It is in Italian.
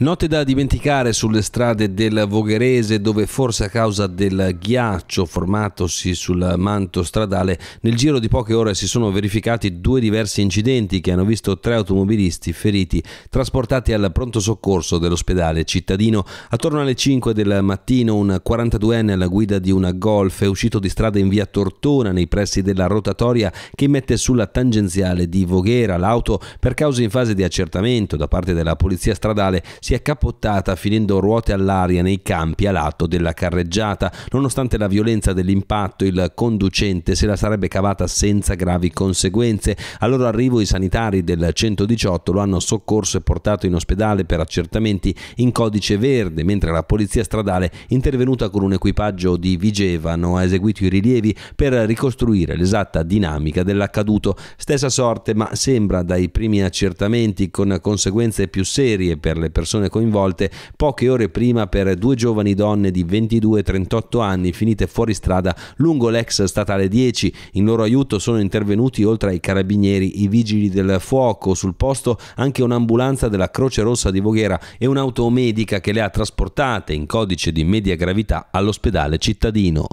Note da dimenticare sulle strade del Vogherese dove forse a causa del ghiaccio formatosi sul manto stradale nel giro di poche ore si sono verificati due diversi incidenti che hanno visto tre automobilisti feriti trasportati al pronto soccorso dell'ospedale cittadino. Attorno alle 5 del mattino un 42enne alla guida di una Golf è uscito di strada in via Tortona nei pressi della rotatoria che mette sulla tangenziale di Voghera. L'auto per cause in fase di accertamento da parte della polizia stradale si è capottata finendo ruote all'aria nei campi a lato della carreggiata. Nonostante la violenza dell'impatto, il conducente se la sarebbe cavata senza gravi conseguenze. Al loro arrivo i sanitari del 118 lo hanno soccorso e portato in ospedale per accertamenti in codice verde, mentre la polizia stradale, intervenuta con un equipaggio di Vigevano, ha eseguito i rilievi per ricostruire l'esatta dinamica dell'accaduto. Stessa sorte, ma sembra dai primi accertamenti con conseguenze più serie per le persone persone coinvolte poche ore prima per due giovani donne di 22 e 38 anni finite fuori strada lungo l'ex statale 10. In loro aiuto sono intervenuti oltre ai carabinieri i vigili del fuoco sul posto anche un'ambulanza della Croce Rossa di Voghera e un'automedica che le ha trasportate in codice di media gravità all'ospedale cittadino.